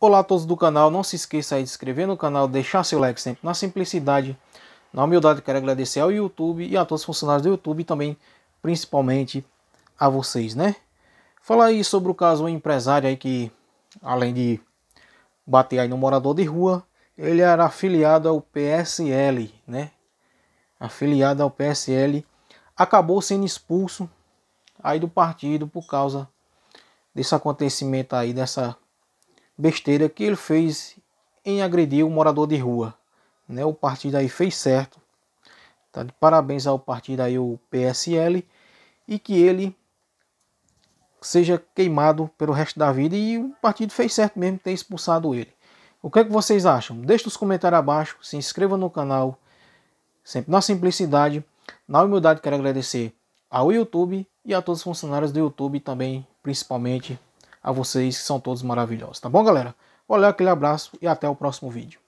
Olá a todos do canal, não se esqueça aí de se inscrever no canal, deixar seu like sempre na simplicidade, na humildade quero agradecer ao YouTube e a todos os funcionários do YouTube e também principalmente a vocês, né? Falar aí sobre o caso do empresário aí que além de bater aí no morador de rua, ele era afiliado ao PSL, né? Afiliado ao PSL, acabou sendo expulso aí do partido por causa desse acontecimento aí dessa besteira que ele fez em agredir o morador de rua. Né? O partido aí fez certo. Tá de parabéns ao partido aí, o PSL, e que ele seja queimado pelo resto da vida. E o partido fez certo mesmo ter expulsado ele. O que, é que vocês acham? Deixe os comentários abaixo, se inscreva no canal, sempre na simplicidade. Na humildade, quero agradecer ao YouTube e a todos os funcionários do YouTube também, principalmente a vocês, que são todos maravilhosos. Tá bom, galera? Valeu, aquele abraço e até o próximo vídeo.